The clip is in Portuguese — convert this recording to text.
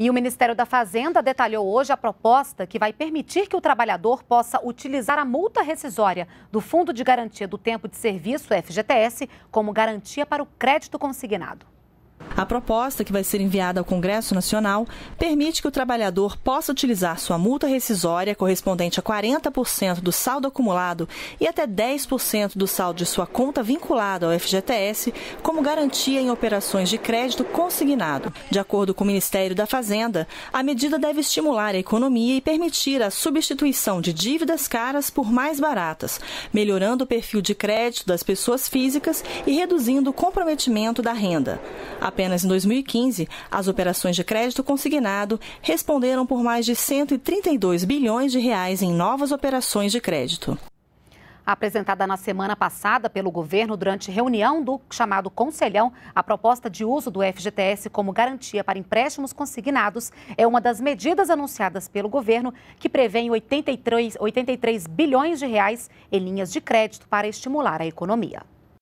E o Ministério da Fazenda detalhou hoje a proposta que vai permitir que o trabalhador possa utilizar a multa rescisória do Fundo de Garantia do Tempo de Serviço, FGTS, como garantia para o crédito consignado. A proposta, que vai ser enviada ao Congresso Nacional, permite que o trabalhador possa utilizar sua multa rescisória correspondente a 40% do saldo acumulado e até 10% do saldo de sua conta vinculada ao FGTS como garantia em operações de crédito consignado. De acordo com o Ministério da Fazenda, a medida deve estimular a economia e permitir a substituição de dívidas caras por mais baratas, melhorando o perfil de crédito das pessoas físicas e reduzindo o comprometimento da renda. Apenas Apenas em 2015, as operações de crédito consignado responderam por mais de 132 bilhões de reais em novas operações de crédito. Apresentada na semana passada pelo governo durante reunião do chamado Conselhão, a proposta de uso do FGTS como garantia para empréstimos consignados é uma das medidas anunciadas pelo governo que prevê 83, 83 bilhões de reais em linhas de crédito para estimular a economia.